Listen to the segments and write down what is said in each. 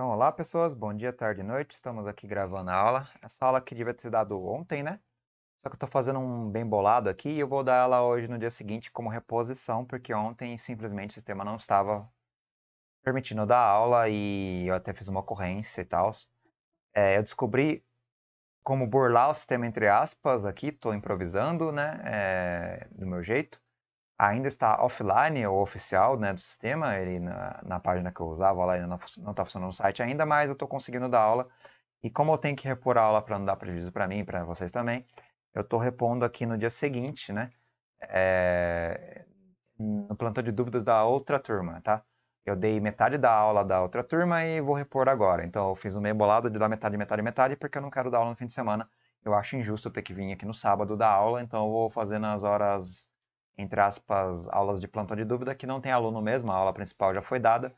Então, olá pessoas, bom dia, tarde e noite. Estamos aqui gravando a aula. Essa aula que devia ter dado ontem, né? Só que eu tô fazendo um bem bolado aqui e eu vou dar ela hoje no dia seguinte como reposição, porque ontem simplesmente o sistema não estava permitindo dar aula e eu até fiz uma ocorrência e tal. É, eu descobri como burlar o sistema entre aspas aqui, tô improvisando, né? É, do meu jeito ainda está offline, o oficial né, do sistema, ele na, na página que eu usava lá ainda não está funcionando no site ainda, mas eu estou conseguindo dar aula. E como eu tenho que repor a aula para não dar prejuízo para mim e para vocês também, eu estou repondo aqui no dia seguinte, né? É, no plantão de dúvidas da outra turma, tá? Eu dei metade da aula da outra turma e vou repor agora. Então eu fiz um meio bolado de dar metade, metade, metade, porque eu não quero dar aula no fim de semana. Eu acho injusto eu ter que vir aqui no sábado dar aula, então eu vou fazer nas horas entre aspas, aulas de plantão de dúvida, que não tem aluno mesmo, a aula principal já foi dada.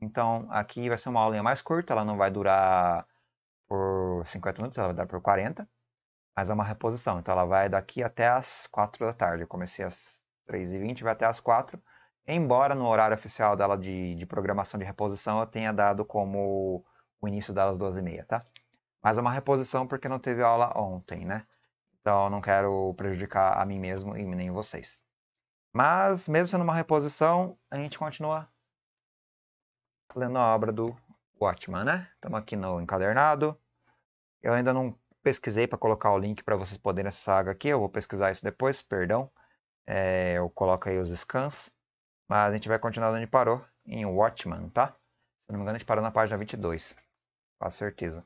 Então, aqui vai ser uma aulinha mais curta, ela não vai durar por 50 minutos, ela vai dar por 40, mas é uma reposição. Então, ela vai daqui até as 4 da tarde. Eu comecei às 3h20, vai até as 4 Embora no horário oficial dela de, de programação de reposição eu tenha dado como o início das 12h30, tá? Mas é uma reposição porque não teve aula ontem, né? Então, eu não quero prejudicar a mim mesmo e nem vocês. Mas, mesmo sendo uma reposição, a gente continua lendo a obra do Watchman, né? Estamos aqui no encadernado. Eu ainda não pesquisei para colocar o link para vocês poderem essa saga aqui. Eu vou pesquisar isso depois, perdão. É, eu coloco aí os scans. Mas a gente vai continuar onde parou, em Watchman, tá? Se não me engano, a gente parou na página 22. Com certeza.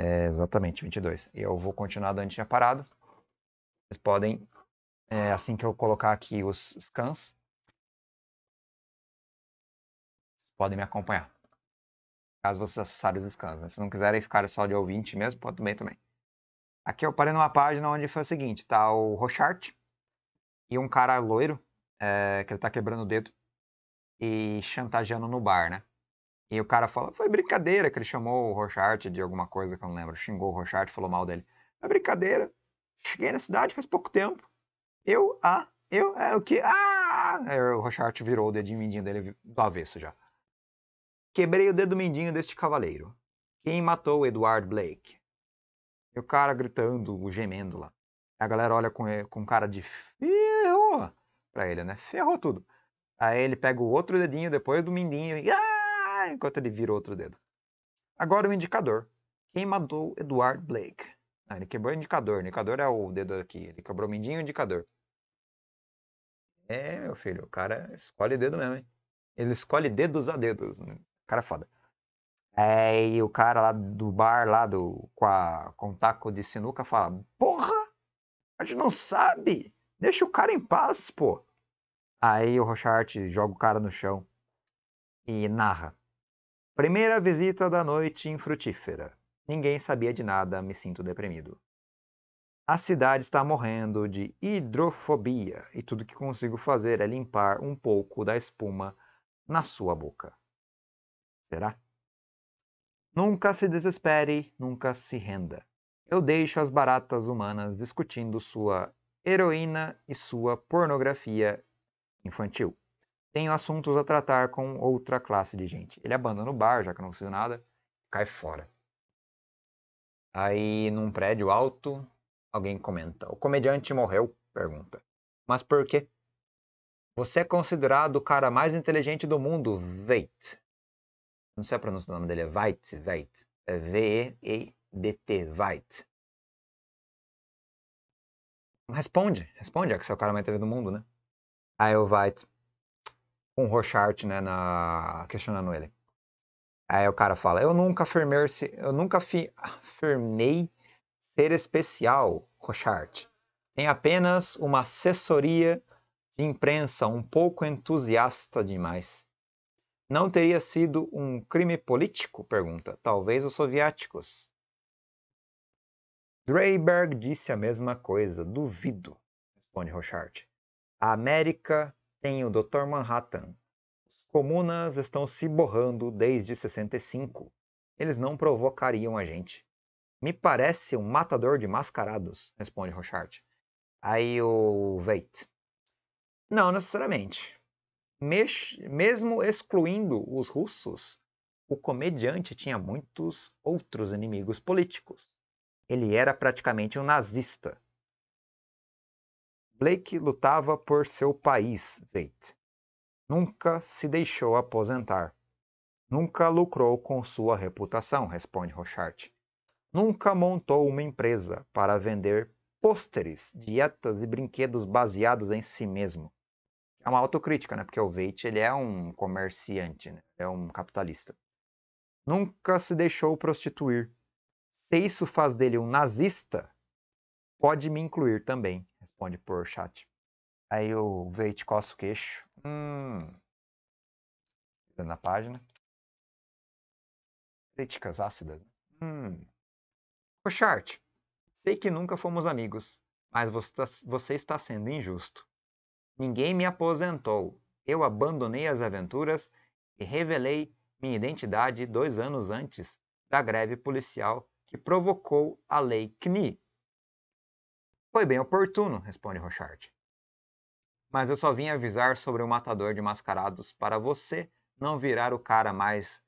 É, exatamente, 22. E eu vou continuar onde tinha parado. Vocês podem é, assim que eu colocar aqui os scans, podem me acompanhar. Caso vocês acessarem os scans. Né? Se não quiserem ficar só de ouvinte mesmo, pode também também. Aqui eu parei numa página onde foi o seguinte: tá o Rochart e um cara loiro, é, que ele tá quebrando o dedo e chantageando no bar, né? E o cara fala, foi brincadeira que ele chamou o Rochart de alguma coisa que eu não lembro. Xingou o Rochart, falou mal dele. É brincadeira. Cheguei na cidade faz pouco tempo. Eu, ah, eu, é o que? Ah! Aí é, o Rochart virou o dedinho mindinho dele do avesso já. Quebrei o dedo mindinho deste cavaleiro. Quem matou Edward Blake? E o cara gritando, o gemendo lá. A galera olha com, com cara de ferrou pra ele, né? Ferrou tudo. Aí ele pega o outro dedinho depois do mindinho e ah! enquanto ele vira outro dedo. Agora o indicador. Quem matou Edward Blake? Ah, ele quebrou o indicador. O indicador é o dedo aqui. Ele quebrou o mindinho e o indicador. É, meu filho, o cara escolhe dedo mesmo, hein? Ele escolhe dedos a dedos. Né? Cara foda. É, e o cara lá do bar, lá do, com, a, com o taco de sinuca, fala: Porra, a gente não sabe. Deixa o cara em paz, pô. Aí o Rochart joga o cara no chão e narra. Primeira visita da noite infrutífera. Ninguém sabia de nada, me sinto deprimido. A cidade está morrendo de hidrofobia e tudo que consigo fazer é limpar um pouco da espuma na sua boca. Será? Nunca se desespere, nunca se renda. Eu deixo as baratas humanas discutindo sua heroína e sua pornografia infantil. Tenho assuntos a tratar com outra classe de gente. Ele abandona o bar, já que não preciso nada, cai fora. Aí, num prédio alto, Alguém comenta. O comediante morreu? Pergunta. Mas por quê? Você é considerado o cara mais inteligente do mundo, Veit. Não sei a pronúncia do nome dele, é Veit, Veit. É V-E-E-D-T, Veit. Responde, responde, é que você é o cara mais inteligente do mundo, né? Aí o Veit, com Rochart, né, na... questionando ele. Aí o cara fala, eu nunca afirmei, eu nunca afirmei ser especial. Cochart. Tem apenas uma assessoria de imprensa um pouco entusiasta demais. Não teria sido um crime político? Pergunta. Talvez os soviéticos. Dreyberg disse a mesma coisa. Duvido, responde Rochard. A América tem o Dr. Manhattan. Os comunas estão se borrando desde 65. Eles não provocariam a gente. Me parece um matador de mascarados, responde Rochard. Aí o Veit. Não necessariamente. Mex mesmo excluindo os russos, o comediante tinha muitos outros inimigos políticos. Ele era praticamente um nazista. Blake lutava por seu país, Veit. Nunca se deixou aposentar. Nunca lucrou com sua reputação, responde Rochard nunca montou uma empresa para vender pôsteres, dietas e brinquedos baseados em si mesmo. É uma autocrítica, né? Porque o Veit ele é um comerciante, né? é um capitalista. Nunca se deixou prostituir. Se isso faz dele um nazista, pode me incluir também, responde por chat. Aí o Veit coça o queixo. Hum. Na página. Críticas ácidas. Hum. Rochart, sei que nunca fomos amigos, mas tá você está sendo injusto. Ninguém me aposentou. Eu abandonei as aventuras e revelei minha identidade dois anos antes da greve policial que provocou a lei CNI. Foi bem oportuno, responde Rochard. Mas eu só vim avisar sobre o matador de mascarados para você não virar o cara mais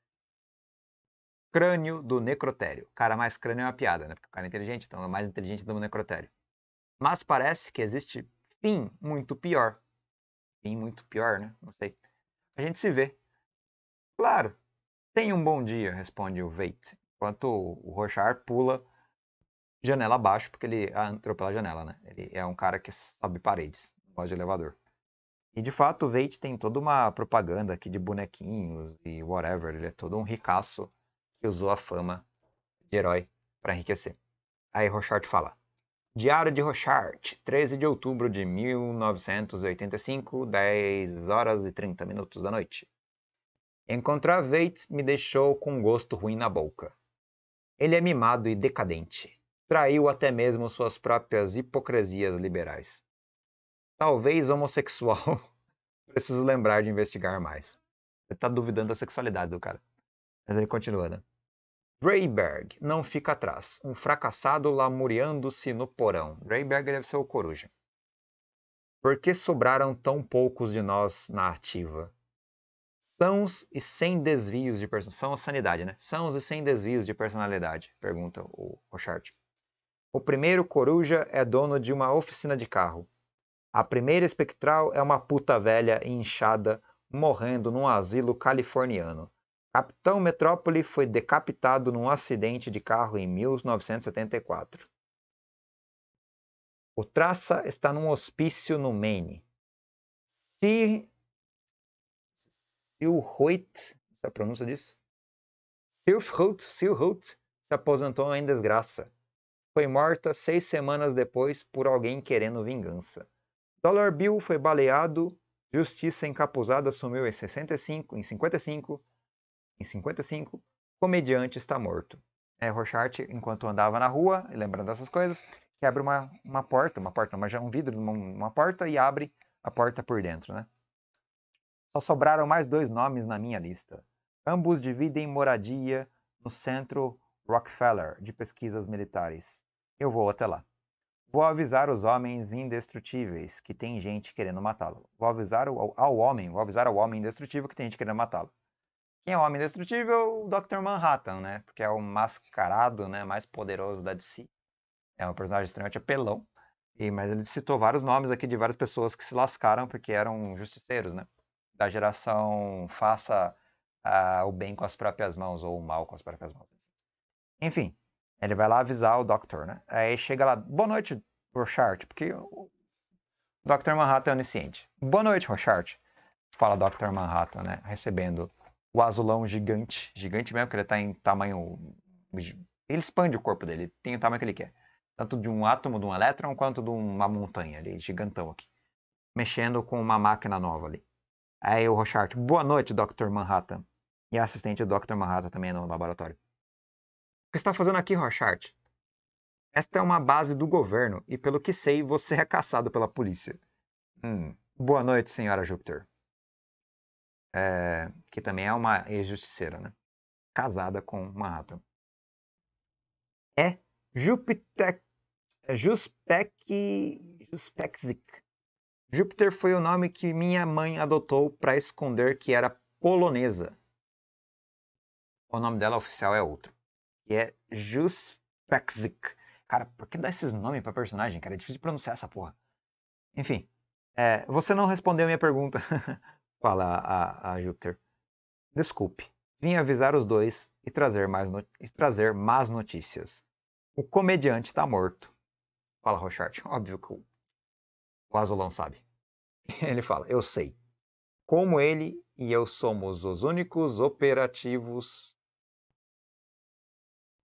crânio do necrotério. Cara, mais crânio é uma piada, né? Porque o cara é inteligente, então é mais inteligente do necrotério. Mas parece que existe fim muito pior. Fim muito pior, né? Não sei. A gente se vê. Claro. Tenha um bom dia, responde o Veit. Enquanto o Rochard pula janela abaixo, porque ele entrou pela janela, né? Ele é um cara que sobe paredes, não gosta de elevador. E de fato o Veit tem toda uma propaganda aqui de bonequinhos e whatever. Ele é todo um ricaço que usou a fama de herói para enriquecer. Aí Rochard fala. Diário de Rochard, 13 de outubro de 1985, 10 horas e 30 minutos da noite. Encontrar Veit me deixou com um gosto ruim na boca. Ele é mimado e decadente. Traiu até mesmo suas próprias hipocrisias liberais. Talvez homossexual. Preciso lembrar de investigar mais. Você tá duvidando da sexualidade do cara. Mas ele continua, né? Greyberg não fica atrás, um fracassado lamuriando-se no porão. Greyberg deve ser o coruja. Por que sobraram tão poucos de nós na ativa? Sãos e sem desvios de personalidade. São a sanidade, né? Sãos e sem desvios de personalidade, pergunta o Rochard. O primeiro coruja é dono de uma oficina de carro. A primeira espectral é uma puta velha inchada morrendo num asilo californiano. Capitão Metrópole foi decapitado num acidente de carro em 1974. O Traça está num hospício no Maine. Se Silhoit, essa é a pronúncia disso? Silhoit, Huit, se aposentou em desgraça. Foi morta seis semanas depois por alguém querendo vingança. Dollar Bill foi baleado, Justiça Encapuzada sumiu em 65, em 55 em 55, comediante está morto. É, Rochart, enquanto andava na rua, lembrando dessas coisas, quebra uma, uma porta, uma porta, já é um vidro uma porta e abre a porta por dentro, né? Só sobraram mais dois nomes na minha lista. Ambos dividem moradia no centro Rockefeller de pesquisas militares. Eu vou até lá. Vou avisar os homens indestrutíveis que tem gente querendo matá-lo. Vou avisar ao, ao, homem, vou avisar ao homem indestrutível que tem gente querendo matá-lo. Quem é o Homem destrutível? É o Dr. Manhattan, né? Porque é o mascarado né, mais poderoso da DC. É um personagem extremamente apelão. E, mas ele citou vários nomes aqui de várias pessoas que se lascaram porque eram justiceiros, né? Da geração faça uh, o bem com as próprias mãos ou o mal com as próprias mãos. Enfim, ele vai lá avisar o Doctor, né? Aí chega lá, boa noite, Rochart, porque o Dr. Manhattan é onisciente. Boa noite, Rochart, fala Dr. Manhattan, né? Recebendo o azulão gigante, gigante mesmo, que ele tá em tamanho. Ele expande o corpo dele, tem o tamanho que ele quer. Tanto de um átomo, de um elétron, quanto de uma montanha ali, gigantão aqui. Mexendo com uma máquina nova ali. Aí o Rochart, boa noite, Dr. Manhattan. E a assistente do Dr. Manhattan também no laboratório. O que você está fazendo aqui, Rochart? Esta é uma base do governo e, pelo que sei, você é caçado pela polícia. Hum. Boa noite, senhora Júpiter é, que também é uma ex-justiceira, né? Casada com uma ata. É Jupitec. É Juspec. Júpiter foi o nome que minha mãe adotou para esconder que era polonesa. O nome dela oficial é outro. E é Juspexic. Cara, por que dá esses nomes para personagem, cara? É difícil de pronunciar essa porra. Enfim, é, você não respondeu minha pergunta. fala a, a Júpiter. Desculpe, vim avisar os dois e trazer, mais e trazer más notícias. O comediante está morto. Fala Rochard, óbvio que o, o Azulão sabe. Ele fala, eu sei. Como ele e eu somos os únicos operativos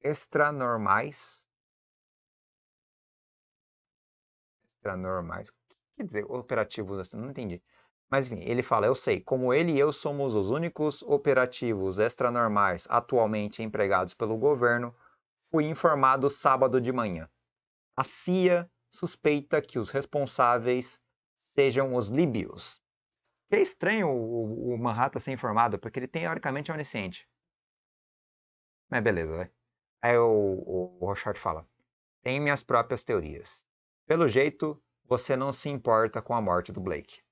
extranormais. Extranormais? O que quer dizer operativos assim? Não entendi. Mas enfim, ele fala: Eu sei, como ele e eu somos os únicos operativos extranormais atualmente empregados pelo governo, fui informado sábado de manhã. A CIA suspeita que os responsáveis sejam os líbios. É estranho o, o Manhattan ser informado, porque ele teoricamente é onisciente. Mas beleza, vai. Aí o, o, o Rochard fala: Tenho minhas próprias teorias. Pelo jeito, você não se importa com a morte do Blake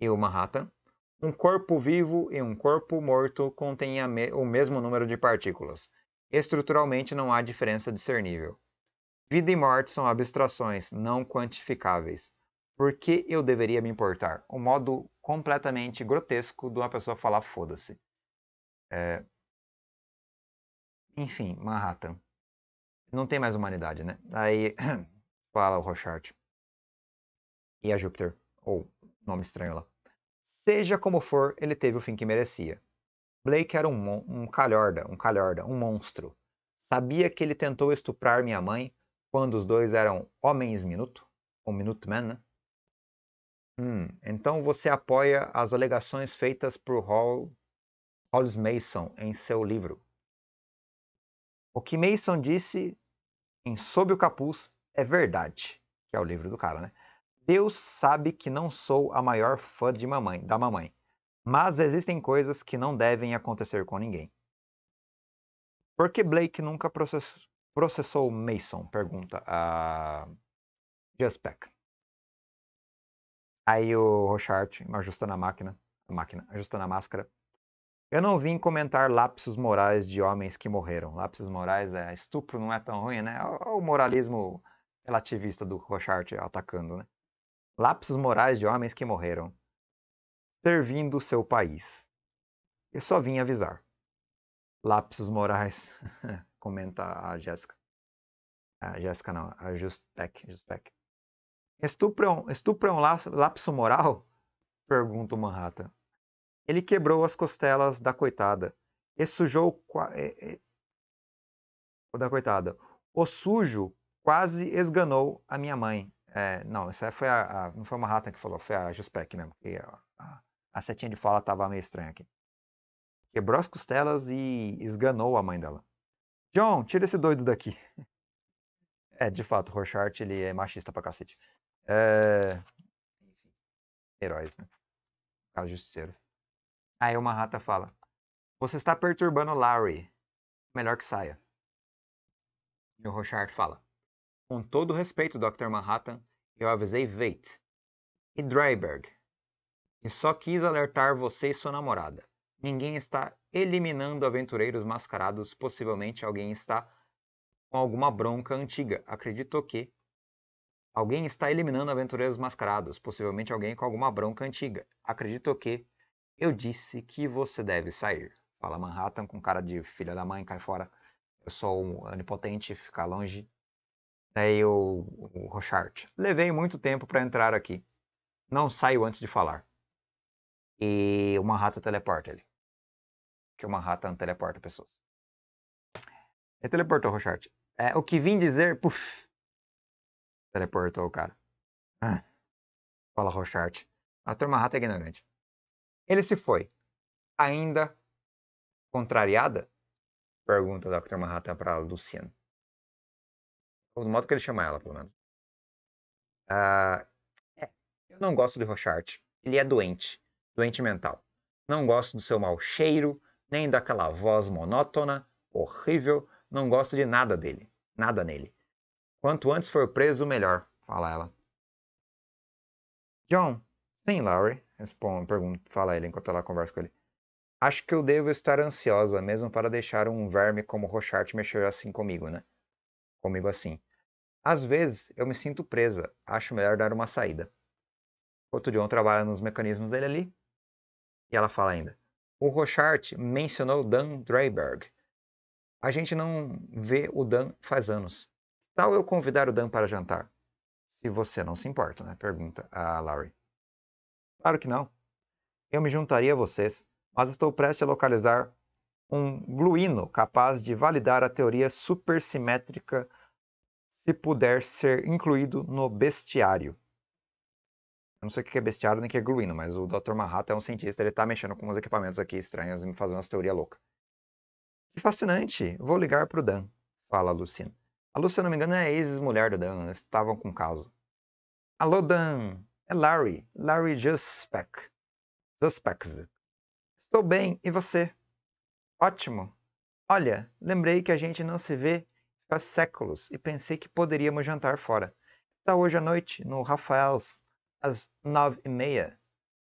e o Manhattan, um corpo vivo e um corpo morto contêm me o mesmo número de partículas. Estruturalmente não há diferença discernível. Vida e morte são abstrações não quantificáveis. Por que eu deveria me importar? Um modo completamente grotesco de uma pessoa falar foda-se. É... Enfim, Manhattan. Não tem mais humanidade, né? Aí fala o Rochart. E a Júpiter. Ou Nome estranho lá. Seja como for, ele teve o fim que merecia. Blake era um, um calhorda, um calhorda, um monstro. Sabia que ele tentou estuprar minha mãe quando os dois eram homens minuto, ou minutemen, né? Hum, então você apoia as alegações feitas por Hall, Hollis Mason em seu livro. O que Mason disse em Sob o Capuz é verdade, que é o livro do cara, né? Deus sabe que não sou a maior fã de mamãe, da mamãe, mas existem coisas que não devem acontecer com ninguém. Por que Blake nunca processou, processou Mason? Pergunta a Jaspec. Aí o Rochart, ajustando a máquina, a máquina, ajustando a máscara. Eu não vim comentar lapsos morais de homens que morreram. Lapsos morais é estupro, não é tão ruim, né? É Olha é o moralismo relativista do Rochart atacando, né? lapsos morais de homens que morreram, servindo seu país. Eu só vim avisar. Lapsos morais, comenta a Jéssica. A Jéssica não, a Justec. Justec. Estupram, estupram lapso moral? Pergunta o Manhattan. Ele quebrou as costelas da coitada e sujou. O da coitada. O sujo quase esganou a minha mãe, é, não, essa foi a, a, Não foi uma rata que falou, foi a Juspec mesmo. Que a, a, a, setinha de fala tava meio estranha aqui. Quebrou as costelas e esganou a mãe dela. John, tira esse doido daqui. É, de fato, Rorschach, ele é machista pra cacete. É... Heróis, né? Caso justiça. Aí uma rata fala: Você está perturbando Larry. Melhor que saia. E o Rochard fala: com todo respeito, Dr. Manhattan, eu avisei Veit e Dryberg. E só quis alertar você e sua namorada. Ninguém está eliminando aventureiros mascarados, possivelmente alguém está com alguma bronca antiga. Acredito que alguém está eliminando aventureiros mascarados, possivelmente alguém com alguma bronca antiga. Acredito que eu disse que você deve sair. Fala Manhattan com cara de filha da mãe, cai fora. Eu sou onipotente, fica longe né, e o, o Rochart. Levei muito tempo para entrar aqui. Não saio antes de falar. E uma rata teleporta ele. Que uma rata não teleporta pessoas. Ele teleportou, Rochart. É, o que vim dizer, puf. Teleportou o cara. Ah, fala Rochart. A turma rata é ignorante. Ele se foi. Ainda contrariada? Pergunta da Dr. Manhattan para Luciano do modo que ele chama ela, pelo menos. Ah, é, eu não gosto do Rochart. Ele é doente, doente mental. Não gosto do seu mau cheiro, nem daquela voz monótona, horrível. Não gosto de nada dele, nada nele. Quanto antes for preso, melhor, fala ela. John, sim, Larry, responde, pergunta, fala ele enquanto ela conversa com ele. Acho que eu devo estar ansiosa mesmo para deixar um verme como Rochart mexer assim comigo, né? Comigo assim. Às vezes eu me sinto presa, acho melhor dar uma saída. Outro John trabalha nos mecanismos dele ali, e ela fala ainda: O Rochart mencionou Dan Dreiberg. A gente não vê o Dan faz anos. Tal eu convidar o Dan para jantar? Se você não se importa, né? Pergunta a Larry. Claro que não. Eu me juntaria a vocês, mas estou prestes a localizar um gluíno capaz de validar a teoria supersimétrica se puder ser incluído no bestiário. Eu não sei o que é bestiário nem o que é gluino, mas o Dr. Manhattan é um cientista, ele está mexendo com uns equipamentos aqui estranhos e me fazendo umas teorias loucas. Que fascinante! Vou ligar para o Dan, fala a Lucina. A Lucina, se não me engano, é a ex-mulher do Dan, eles estavam com causa. caso. Alô, Dan! É Larry, Larry Juspec. Suspects. Estou bem, e você? Ótimo. Olha, lembrei que a gente não se vê faz séculos e pensei que poderíamos jantar fora. Está hoje à noite no Rafael's às nove e meia.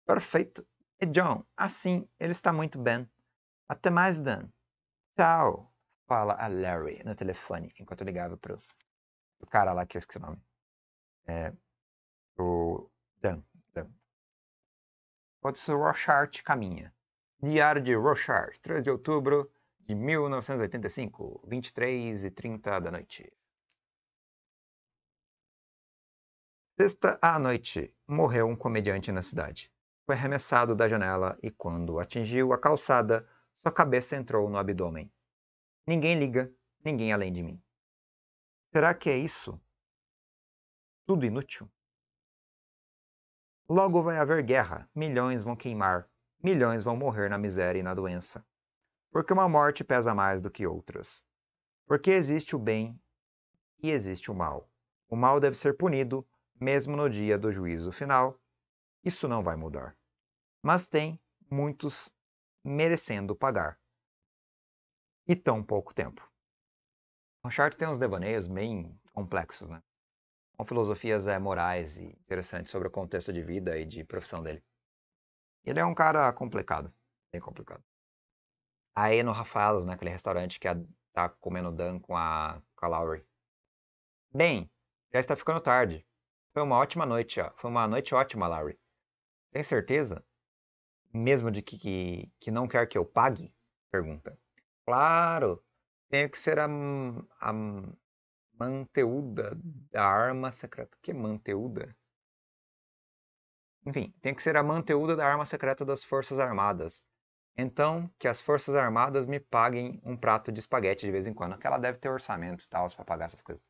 Perfeito. E John, assim, ele está muito bem. Até mais, Dan. Tchau, fala a Larry no telefone enquanto ligava para o cara lá que eu esqueci o nome. É, o Dan. Dan. ser o Rochart caminha. Diário de Rochart, 3 de outubro de 1985, 23 e 30 da noite. Sexta à noite, morreu um comediante na cidade. Foi arremessado da janela e, quando atingiu a calçada, sua cabeça entrou no abdômen. Ninguém liga, ninguém além de mim. Será que é isso? Tudo inútil? Logo vai haver guerra, milhões vão queimar, milhões vão morrer na miséria e na doença. Porque uma morte pesa mais do que outras. Porque existe o bem e existe o mal. O mal deve ser punido, mesmo no dia do juízo final. Isso não vai mudar. Mas tem muitos merecendo pagar. E tão pouco tempo. O Rochard tem uns devaneios bem complexos, né? Com filosofias é, morais e interessantes sobre o contexto de vida e de profissão dele. Ele é um cara complicado, bem complicado. Aí no Rafaelos, naquele restaurante que a, tá comendo Dan com a, com a Lowry. Bem, já está ficando tarde. Foi uma ótima noite, ó. Foi uma noite ótima, Lowry. Tem certeza? Mesmo de que, que, que não quer que eu pague? Pergunta. Claro! Tenho que ser a, a manteuda da arma secreta. Que manteuda? Enfim, tem que ser a manteuda da arma secreta das Forças Armadas. Então, que as Forças Armadas me paguem um prato de espaguete de vez em quando, que ela deve ter orçamento e tal para pagar essas coisas.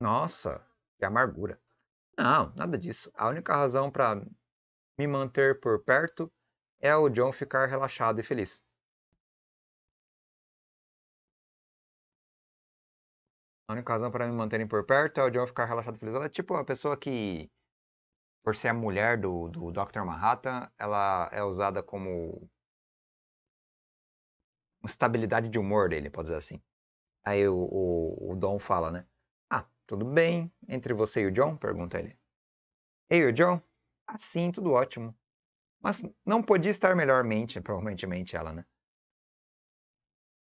Nossa, que amargura. Não, nada disso. A única razão para me manter por perto é o John ficar relaxado e feliz. A única razão para me manterem por perto é o John ficar relaxado e feliz. Ela é tipo uma pessoa que, por ser a mulher do, do Dr. Manhattan, ela é usada como estabilidade de humor dele, pode dizer assim. Aí o, o, o Dom fala, né? Ah, tudo bem entre você e o John? Pergunta ele. Ei, o John? Assim, ah, tudo ótimo. Mas não podia estar melhormente, provavelmente ela, né?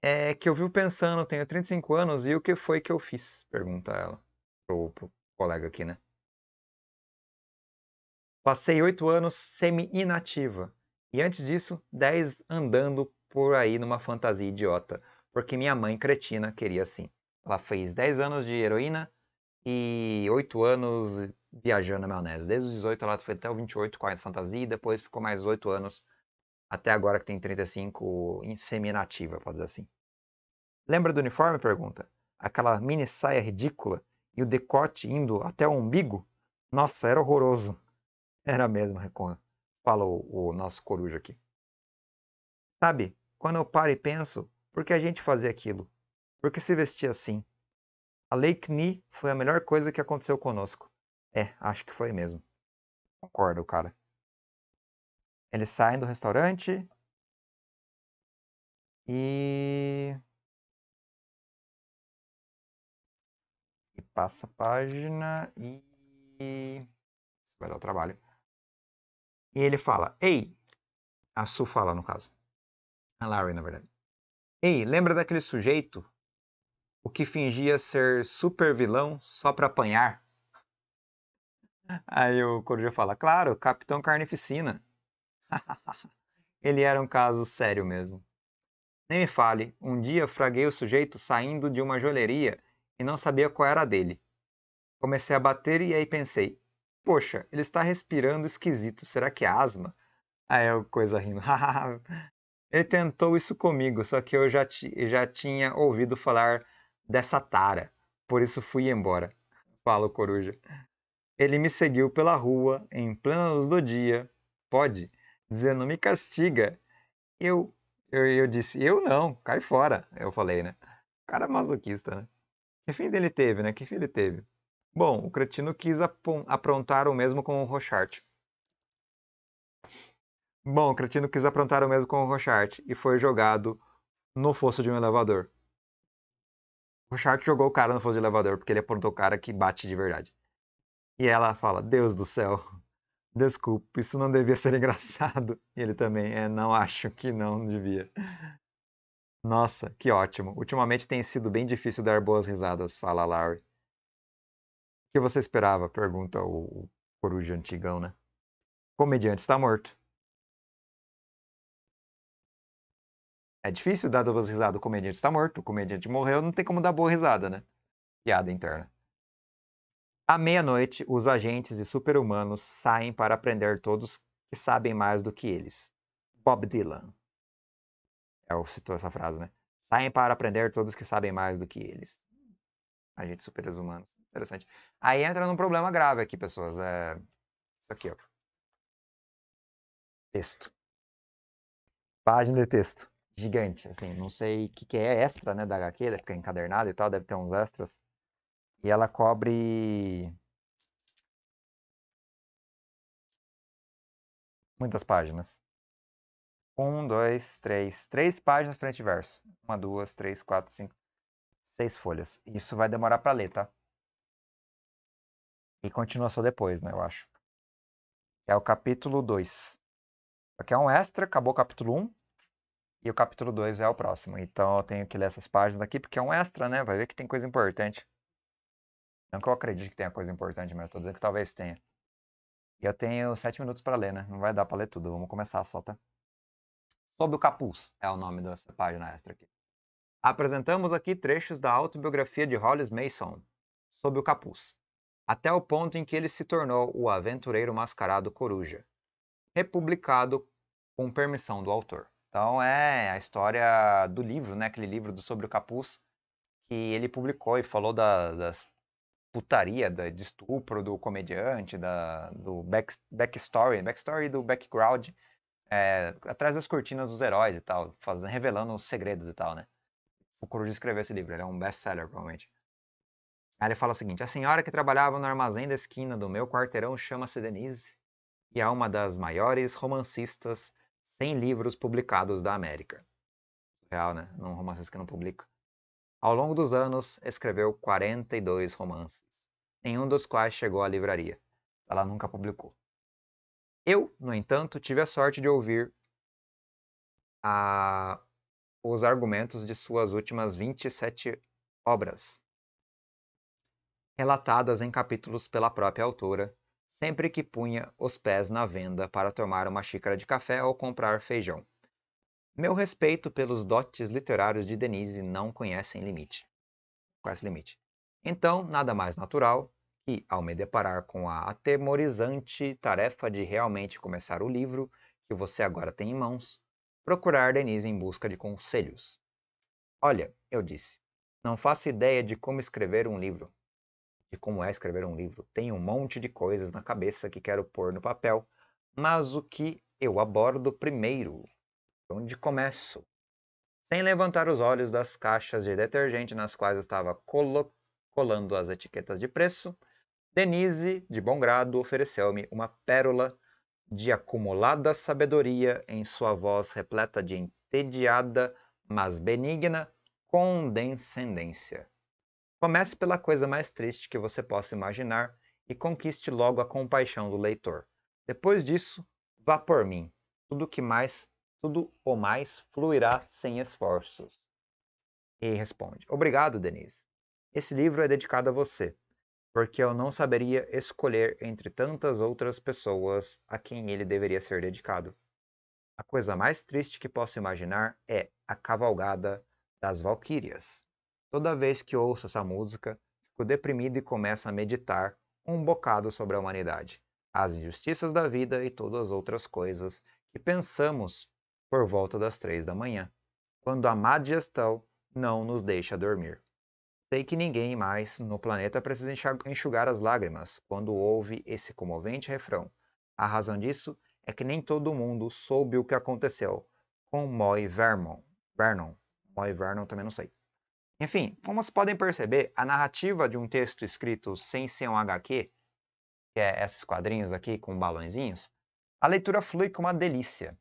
É que eu vi pensando, tenho 35 anos e o que foi que eu fiz? Pergunta ela pro, pro colega aqui, né? Passei oito anos semi-inativa e antes disso, dez andando por aí numa fantasia idiota. Porque minha mãe cretina queria assim. Ela fez 10 anos de heroína e 8 anos viajando na maionese. Desde os 18 ela foi até os 28 com a fantasia e depois ficou mais 8 anos até agora que tem 35 em seminativa, pode dizer assim. Lembra do uniforme? Pergunta. Aquela mini saia ridícula e o decote indo até o umbigo? Nossa, era horroroso. Era mesmo, Recon. Falou o nosso coruja aqui. Sabe, quando eu paro e penso, por que a gente fazia aquilo? Por que se vestia assim? A Lake CNI foi a melhor coisa que aconteceu conosco. É, acho que foi mesmo. Concordo, cara. Eles saem do restaurante. E. E passa a página e. Vai dar o trabalho. E ele fala: Ei! A Su fala, no caso. A Larry, na verdade. Ei, lembra daquele sujeito? O que fingia ser super vilão só para apanhar? Aí o Coruja fala, claro, Capitão Carnificina. Ele era um caso sério mesmo. Nem me fale, um dia fraguei o sujeito saindo de uma joalheria e não sabia qual era dele. Comecei a bater e aí pensei, poxa, ele está respirando esquisito, será que é asma? Aí o coisa rindo, Ele tentou isso comigo, só que eu já, já tinha ouvido falar dessa tara, por isso fui embora. Fala o coruja. Ele me seguiu pela rua, em plena luz do dia. Pode, dizendo: me castiga. Eu, eu, eu disse: eu não, cai fora. Eu falei, né? Cara masoquista, né? Que fim dele teve, né? Que fim ele teve? Bom, o cretino quis aprontar o mesmo com o Rochart. Bom, o Cretino quis aprontar o mesmo com o Rochart e foi jogado no fosso de um elevador. O Rochart jogou o cara no fosso de um elevador, porque ele aprontou o cara que bate de verdade. E ela fala: Deus do céu, desculpa, isso não devia ser engraçado. E ele também: É, não acho que não devia. Nossa, que ótimo. Ultimamente tem sido bem difícil dar boas risadas, fala Larry. O que você esperava? Pergunta o coruja antigão, né? Comediante está morto. É difícil dar duas risadas. O comediante está morto, o comediante morreu, não tem como dar boa risada, né? Piada interna. À meia-noite, os agentes e super-humanos saem para aprender todos que sabem mais do que eles. Bob Dylan. El é citou essa frase, né? Saem para aprender todos que sabem mais do que eles. Agentes super-humanos. Interessante. Aí entra num problema grave aqui, pessoas. É... Isso aqui, ó. Texto. Página de texto gigante, assim, não sei o que, que é extra, né, da HQ, deve ficar encadernado e tal, deve ter uns extras. E ela cobre muitas páginas. Um, dois, três, três páginas frente e verso. Uma, duas, três, quatro, cinco, seis folhas. Isso vai demorar para ler, tá? E continua só depois, né, eu acho. É o capítulo 2. Aqui é um extra, acabou o capítulo 1. Um, e o capítulo 2 é o próximo. Então eu tenho que ler essas páginas aqui, porque é um extra, né? Vai ver que tem coisa importante. Não que eu acredite que tenha coisa importante, mas eu tô dizendo que talvez tenha. E eu tenho sete minutos para ler, né? Não vai dar para ler tudo. Vamos começar só, tá? Sob o Capuz é o nome dessa página extra aqui. Apresentamos aqui trechos da autobiografia de Hollis Mason, Sob o Capuz, até o ponto em que ele se tornou o aventureiro mascarado coruja, republicado com permissão do autor. Então é a história do livro, né? Aquele livro do Sobre o Capuz, que ele publicou e falou da, putaria, da, de estupro do comediante, da, do back, backstory, backstory do background, é, atrás das cortinas dos heróis e tal, revelando os segredos e tal, né? O Cruz escreveu esse livro, ele é um best-seller, provavelmente. Aí ele fala o seguinte: a senhora que trabalhava no armazém da esquina do meu quarteirão chama-se Denise e é uma das maiores romancistas 100 livros publicados da América. Real, né? Não romances que não publica. Ao longo dos anos, escreveu 42 romances, nenhum dos quais chegou à livraria. Ela nunca publicou. Eu, no entanto, tive a sorte de ouvir a... os argumentos de suas últimas 27 obras, relatadas em capítulos pela própria autora, sempre que punha os pés na venda para tomar uma xícara de café ou comprar feijão. Meu respeito pelos dotes literários de Denise não conhecem limite. Conhece limite. Então, nada mais natural que, ao me deparar com a atemorizante tarefa de realmente começar o livro que você agora tem em mãos, procurar Denise em busca de conselhos. Olha, eu disse, não faço ideia de como escrever um livro de como é escrever um livro. Tenho um monte de coisas na cabeça que quero pôr no papel, mas o que eu abordo primeiro? Onde começo? Sem levantar os olhos das caixas de detergente nas quais estava colo colando as etiquetas de preço, Denise, de bom grado, ofereceu-me uma pérola de acumulada sabedoria em sua voz repleta de entediada, mas benigna condescendência. Comece pela coisa mais triste que você possa imaginar e conquiste logo a compaixão do leitor. Depois disso, vá por mim. Tudo que mais, tudo o mais fluirá sem esforços. E responde: Obrigado, Denise. Esse livro é dedicado a você, porque eu não saberia escolher entre tantas outras pessoas a quem ele deveria ser dedicado. A coisa mais triste que posso imaginar é a cavalgada das Valquírias. Toda vez que ouço essa música, fico deprimido e começo a meditar um bocado sobre a humanidade, as injustiças da vida e todas as outras coisas que pensamos por volta das três da manhã, quando a má digestão não nos deixa dormir. Sei que ninguém mais no planeta precisa enxugar as lágrimas quando ouve esse comovente refrão. A razão disso é que nem todo mundo soube o que aconteceu com Moy Vernon. Vernon. Moy Vernon também não sei. Enfim, como vocês podem perceber, a narrativa de um texto escrito sem ser um HQ, que é esses quadrinhos aqui com balãozinhos, a leitura flui com uma delícia.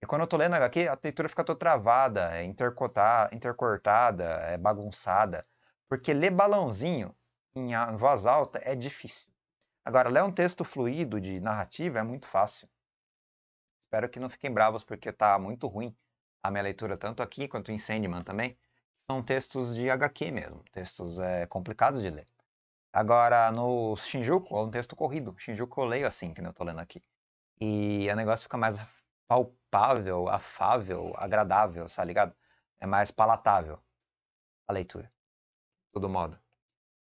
E quando eu tô lendo HQ, a leitura fica toda travada, é intercortada, é bagunçada. Porque ler balãozinho em voz alta é difícil. Agora, ler um texto fluido de narrativa é muito fácil. Espero que não fiquem bravos porque está muito ruim a minha leitura, tanto aqui quanto em Sandman também são textos de HQ mesmo, textos é, complicados de ler. Agora, no Shinjuku, é um texto corrido. Shinjuku eu leio assim, que eu estou lendo aqui. E o negócio fica mais palpável, afável, agradável, tá ligado? É mais palatável a leitura. Todo modo.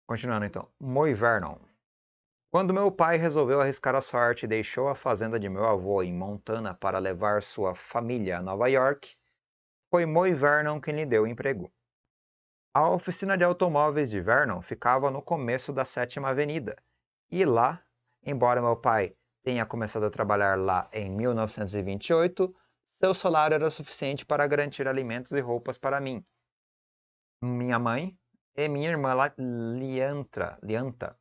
Continuando então. Moi Vernon. Quando meu pai resolveu arriscar a sorte e deixou a fazenda de meu avô em Montana para levar sua família a Nova York, foi Moi Vernon quem lhe deu emprego. A oficina de automóveis de Vernon ficava no começo da Sétima Avenida, e lá, embora meu pai tenha começado a trabalhar lá em 1928, seu salário era suficiente para garantir alimentos e roupas para mim, minha mãe e minha irmã Liantra, Lianta.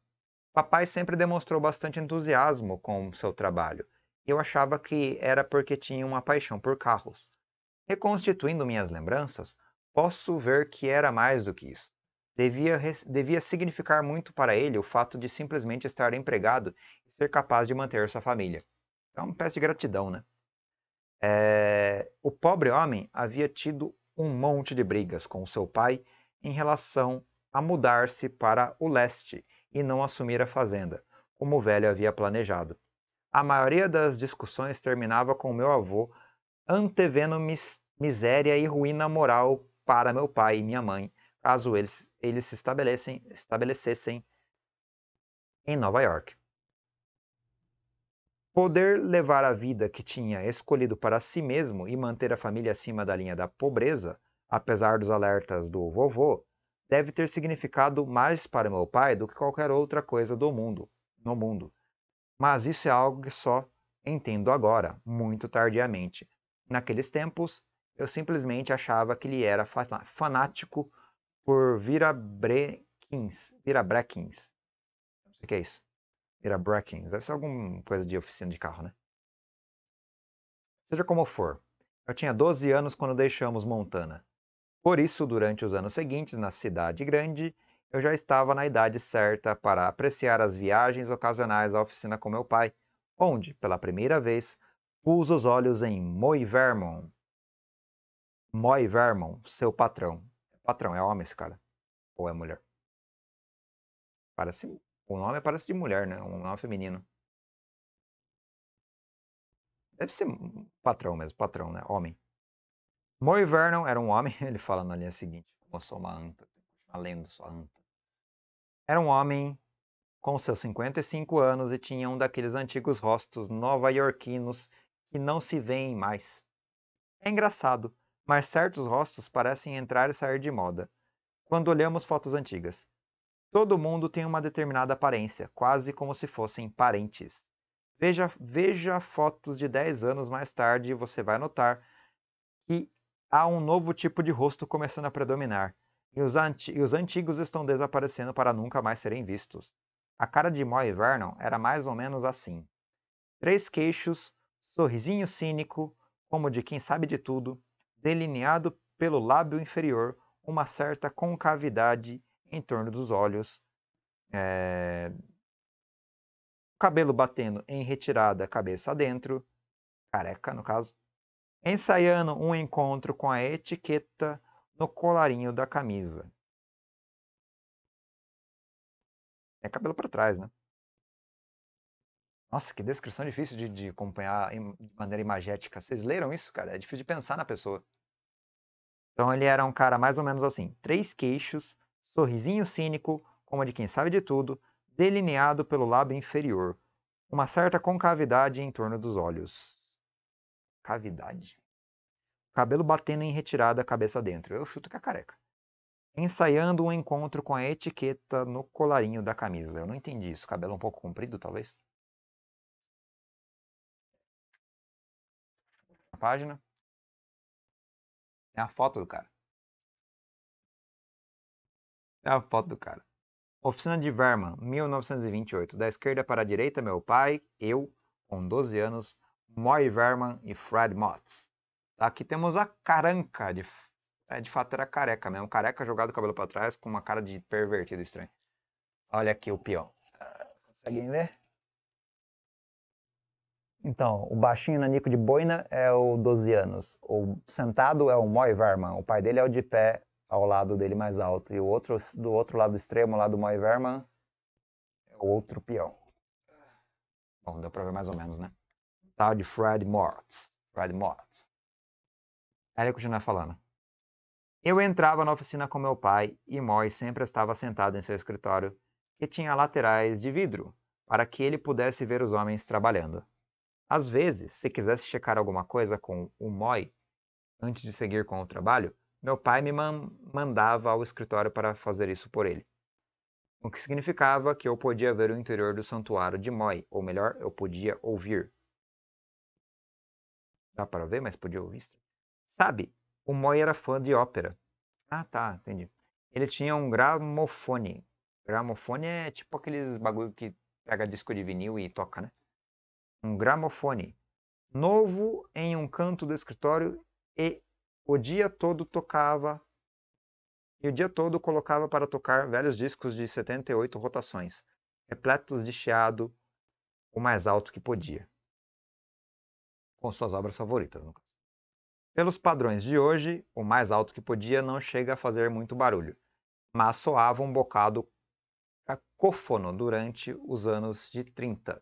Papai sempre demonstrou bastante entusiasmo com seu trabalho. Eu achava que era porque tinha uma paixão por carros. Reconstituindo minhas lembranças, Posso ver que era mais do que isso. Devia, devia significar muito para ele o fato de simplesmente estar empregado e ser capaz de manter sua família. É uma peça de gratidão, né? É... O pobre homem havia tido um monte de brigas com seu pai em relação a mudar-se para o leste e não assumir a fazenda, como o velho havia planejado. A maioria das discussões terminava com meu avô antevendo mis miséria e ruína moral para meu pai e minha mãe, caso eles, eles se estabelecem, estabelecessem em Nova York. Poder levar a vida que tinha escolhido para si mesmo e manter a família acima da linha da pobreza, apesar dos alertas do vovô, deve ter significado mais para meu pai do que qualquer outra coisa do mundo, no mundo. Mas isso é algo que só entendo agora, muito tardiamente. Naqueles tempos, eu simplesmente achava que ele era fanático por Virabrequins. Virabrequins. Não sei o que é isso. Virabrequins. Deve ser alguma coisa de oficina de carro, né? Seja como for, eu tinha 12 anos quando deixamos Montana. Por isso, durante os anos seguintes, na cidade grande, eu já estava na idade certa para apreciar as viagens ocasionais à oficina com meu pai, onde, pela primeira vez, pus os olhos em Moy Vermont, Moi Vermon, seu patrão. É patrão, é homem esse cara? Ou é mulher? Parece. O nome parece de mulher, né? Um nome feminino. Deve ser patrão mesmo, patrão, né? Homem. Moi Vernon era um homem, ele fala na linha seguinte, eu sou uma anta, lendo sua anta. Era um homem com seus 55 anos e tinha um daqueles antigos rostos nova-iorquinos que não se veem mais. É engraçado, mas certos rostos parecem entrar e sair de moda. Quando olhamos fotos antigas, todo mundo tem uma determinada aparência, quase como se fossem parentes. Veja, veja fotos de 10 anos mais tarde e você vai notar que há um novo tipo de rosto começando a predominar, e os, e os antigos estão desaparecendo para nunca mais serem vistos. A cara de Moy Vernon era mais ou menos assim: três queixos, sorrisinho cínico, como de quem sabe de tudo, delineado pelo lábio inferior uma certa concavidade em torno dos olhos. É... Cabelo batendo em retirada, cabeça dentro, careca no caso, ensaiando um encontro com a etiqueta no colarinho da camisa. É cabelo para trás, né? Nossa, que descrição difícil de, de acompanhar de maneira imagética. Vocês leram isso, cara? É difícil de pensar na pessoa. Então ele era um cara mais ou menos assim: três queixos, sorrisinho cínico, como de quem sabe de tudo, delineado pelo lábio inferior, uma certa concavidade em torno dos olhos. Cavidade. Cabelo batendo em retirada, cabeça dentro. Eu chuto que a é careca. Ensaiando um encontro com a etiqueta no colarinho da camisa. Eu não entendi isso. Cabelo um pouco comprido, talvez? página. Tem é a foto do cara. Tem é a foto do cara. Oficina de Verma, 1928. Da esquerda para a direita, meu pai, eu, com 12 anos, Moy Verman e Fred Motts. Aqui temos a caranca, de, é, de fato era careca mesmo, careca jogado o cabelo para trás com uma cara de pervertido estranho. Olha aqui o peão. Ah, conseguem ver? Então, o baixinho nanico de boina é o 12 anos. O sentado é o Moi Verman. O pai dele é o de pé ao lado dele mais alto. E o outro, do outro lado extremo, lá do Moi Verman, é o outro peão. Bom, deu pra ver mais ou menos, né? Tal tá, de Fred Mortz. Fred Mortz. Aí ele continua falando. Eu entrava na oficina com meu pai e Moi sempre estava sentado em seu escritório, que tinha laterais de vidro, para que ele pudesse ver os homens trabalhando. Às vezes, se quisesse checar alguma coisa com o MOI antes de seguir com o trabalho, meu pai me mandava ao escritório para fazer isso por ele. O que significava que eu podia ver o interior do santuário de Moi, ou melhor, eu podia ouvir. Dá para ver, mas podia ouvir. Sabe, o Moi era fã de ópera. Ah, tá, entendi. Ele tinha um gramofone. Gramofone é tipo aqueles bagulho que pega disco de vinil e toca, né? um gramofone, novo em um canto do escritório e o dia todo tocava e o dia todo colocava para tocar velhos discos de 78 rotações, repletos de chiado o mais alto que podia, com suas obras favoritas, no caso. Pelos padrões de hoje, o mais alto que podia não chega a fazer muito barulho, mas soava um bocado cacófono durante os anos de 30,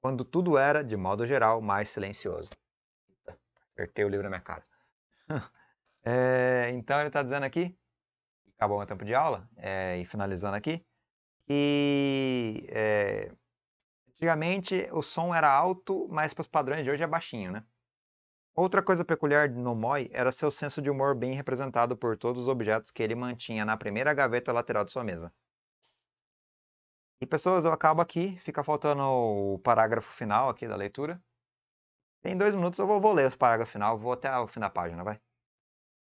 quando tudo era, de modo geral, mais silencioso. Acertei o livro na minha cara. é, então ele está dizendo aqui, acabou o tempo de aula, é, e finalizando aqui, que é, antigamente o som era alto, mas para os padrões de hoje é baixinho, né? Outra coisa peculiar de Nomoy era seu senso de humor bem representado por todos os objetos que ele mantinha na primeira gaveta lateral de sua mesa. E pessoas, eu acabo aqui, fica faltando o parágrafo final aqui da leitura. Em dois minutos eu vou, vou ler o parágrafo final, vou até o fim da página, vai.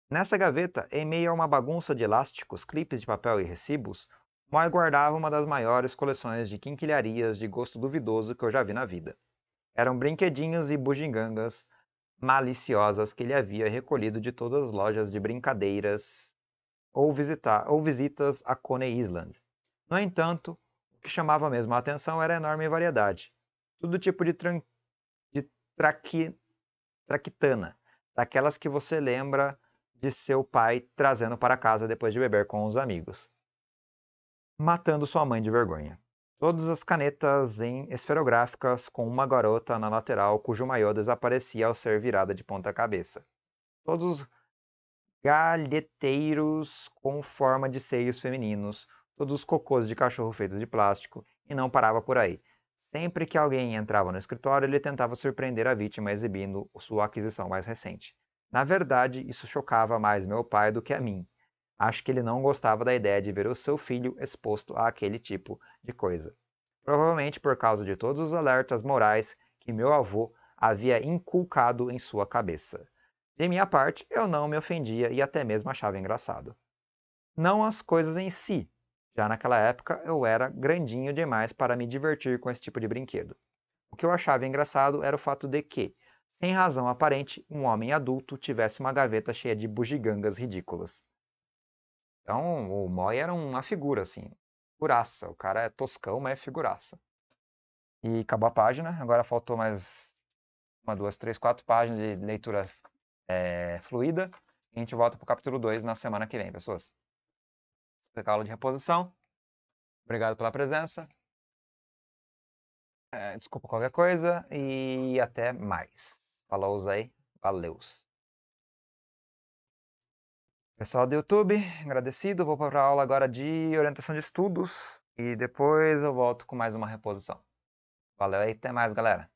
Nessa gaveta, em meio a uma bagunça de elásticos, clipes de papel e recibos, Moy guardava uma das maiores coleções de quinquilharias de gosto duvidoso que eu já vi na vida. Eram brinquedinhos e bugigangas maliciosas que ele havia recolhido de todas as lojas de brincadeiras ou, visitar, ou visitas a Coney Island. No entanto, que chamava mesmo a atenção era a enorme variedade. Tudo tipo de, tran... de traqui... traquitana, daquelas que você lembra de seu pai trazendo para casa depois de beber com os amigos, matando sua mãe de vergonha. Todas as canetas em esferográficas com uma garota na lateral cujo maiô desaparecia ao ser virada de ponta cabeça. Todos galheteiros com forma de seios femininos, todos os cocôs de cachorro feitos de plástico e não parava por aí. Sempre que alguém entrava no escritório, ele tentava surpreender a vítima exibindo sua aquisição mais recente. Na verdade, isso chocava mais meu pai do que a mim. Acho que ele não gostava da ideia de ver o seu filho exposto a aquele tipo de coisa. Provavelmente por causa de todos os alertas morais que meu avô havia inculcado em sua cabeça. De minha parte, eu não me ofendia e até mesmo achava engraçado. Não as coisas em si, já naquela época eu era grandinho demais para me divertir com esse tipo de brinquedo. O que eu achava engraçado era o fato de que, sem razão aparente, um homem adulto tivesse uma gaveta cheia de bugigangas ridículas. Então, o Moy era uma figura, assim. Figuraça. O cara é toscão, mas é figuraça. E acabou a página. Agora faltou mais uma, duas, três, quatro páginas de leitura é, fluida. E a gente volta pro capítulo 2 na semana que vem, pessoas da aula de reposição. Obrigado pela presença. É, desculpa qualquer coisa e até mais. Falou aí, Valeu. Pessoal do YouTube, agradecido. Vou para a aula agora de orientação de estudos e depois eu volto com mais uma reposição. Valeu aí, até mais, galera.